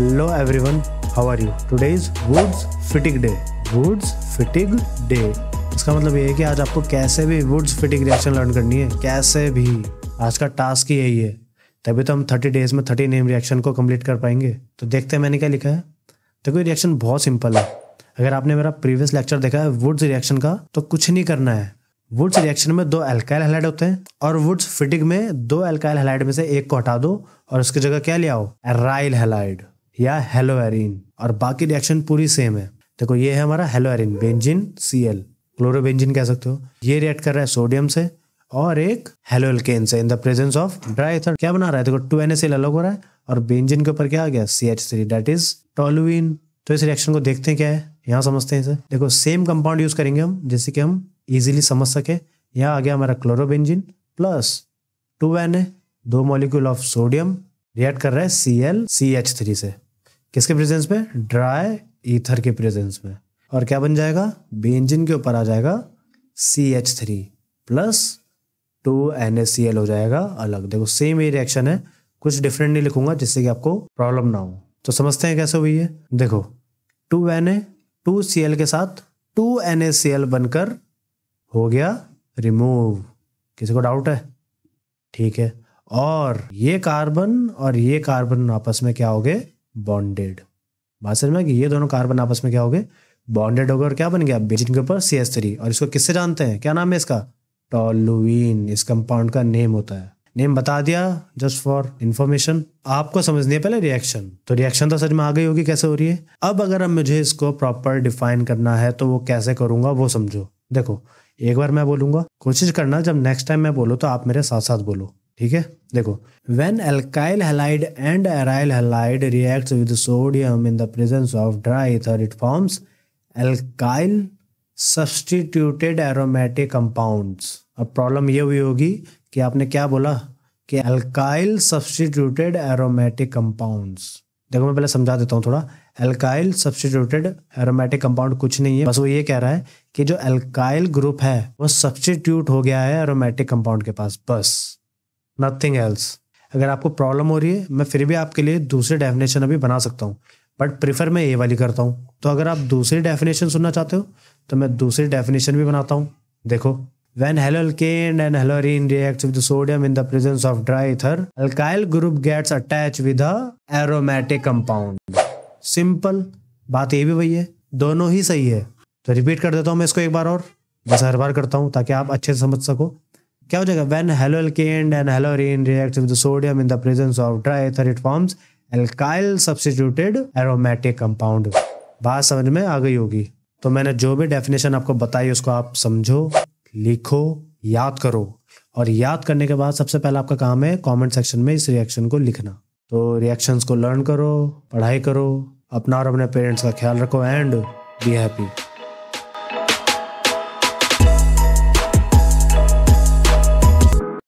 hello everyone how are you today is woods fitting day woods fitting day इसका मतलब ये है कि आज आपको कैसे भी वुड्स फिटिंग रिएक्शन लर्न करनी है कैसे भी आज का टास्क ही यही है तभी तो हम थर्टी डेज में थर्टी नेम रिएक्शन को कंप्लीट कर पाएंगे तो देखते हैं मैंने क्या लिखा है देखो ये रिएक्शन बहुत सिंपल है अगर आपने मेरा प्रीवियस लेक्चर देखा है वुड्स रिएक्शन का तो कुछ नहीं करना है वुड्स रिएक्शन में दो एल्काइल हैलाइड होते हैं और वुड्स फिटिंग में दो एल्काइल हैलाइड में से एक को हटा दो और उसकी जगह क्या ले आओ एराइल हैलाइड या हेलोएरिन और बाकी रिएक्शन पूरी सेम है देखो ये है हमारा haloarene benzene C L chlorobenzene कह सकते हो ये रिएक्ट कर रहा है सोडियम से और एक हेलोएल्केन से in the presence of dry ether क्या बना रहा है देखो टू एन अलग हो रहा है और बेंजिन के ऊपर क्या आ गया C H three that is toluene तो इस रिएक्शन को देखते हैं क्या है यहाँ समझते हैं इसे देखो सेम कंपाउंड यूज करेंगे हम जैसे कि हम इजिली समझ सके यहाँ आ गया हमारा chlorobenzene plus two N A दो मॉलिक्यूल ऑफ सोडियम रिएक्ट कर रहा है C L C H three से किसके प्रेजेंस में ड्राई ईथर के प्रेजेंस में और क्या बन जाएगा बेंजिन के ऊपर आ जाएगा C H three plus two N S C L हो जाएगा अलग देखो सेम ये रिएक्शन है कुछ डिफरेंट नहीं लिखूंगा जिससे कि आपको प्रॉब्लम ना हो तो समझते हैं कैसे हुई है देखो two N A two C L के साथ two N S C L बनकर हो गया रिमूव किसी को डाउट है ठीक है और ये कार्बन और ये कार्बन आपस में क्या हो गए बॉन्डेड बात समझ में ये दोनों कार्बन आपस में क्या हो गए बॉन्डेड हो गए और क्या बन गया बेसिन के ऊपर सी एस थ्री और इसको किससे जानते हैं क्या नाम है इसका टॉलुइन इस कंपाउंड का नेम होता है नेम बता दिया जस्ट फॉर इन्फॉर्मेशन आपको समझनी है पहले रिएक्शन तो रिएक्शन तो सच में आ गई होगी कैसे हो रही है अब अगर अब मुझे इसको प्रॉपर डिफाइन करना है तो वो कैसे करूंगा वो समझो देखो एक बार मैं बोलूंगा कोशिश करना जब नेक्स्ट टाइम मैं बोलूँ तो आप मेरे साथ साथ बोलो ठीक है देखो when alkyl halide and aryl halide react with sodium in the presence of dry ether it forms alkyl substituted aromatic compounds अब प्रॉब्लम ये हुई होगी कि आपने क्या बोला कि एल्काइल सब्सटीट्यूटेड एरोमेटिक कंपाउंड्स देखो मैं पहले समझा देता हूँ थोड़ा एल्काइल सब्सटीट्यूटेड एरोमेटिक कंपाउंड कुछ नहीं है बस वो ये कह रहा है कि जो एल्काइल ग्रुप है वो सब्सटीट्यूट हो गया है एरोमेटिक कंपाउंड के पास बस नथिंग एल्स अगर आपको प्रॉब्लम हो रही है मैं फिर भी आपके लिए दूसरी डेफिनेशन अभी बना सकता हूँ बट प्रिफर मैं ये वाली करता हूँ तो अगर आप दूसरी डेफिनेशन सुनना चाहते हो तो मैं दूसरी डेफिनेशन भी बनाता हूँ देखो When halylkane and halorine reacts with the sodium in the presence of dry ether, alkyl group gets attached with a aromatic simple बात ये भी वही है दोनों ही सही है तो रिपीट कर देता हूँ मैं इसको एक बार और बस हर बार करता हूँ ताकि आप अच्छे से समझ सको क्या हो जाएगा when haloalkane and haloarene react with sodium in the presence of dry ether it forms alkyl substituted aromatic compound बात समझ में आ गई होगी तो मैंने जो भी डेफिनेशन आपको बताई उसको आप समझो लिखो याद करो और याद करने के बाद सबसे पहला आपका काम है कमेंट सेक्शन में इस रिएक्शन को लिखना तो रिएक्शंस को लर्न करो पढ़ाई करो अपना और अपने पेरेंट्स का ख्याल रखो एंड बी हैप्पी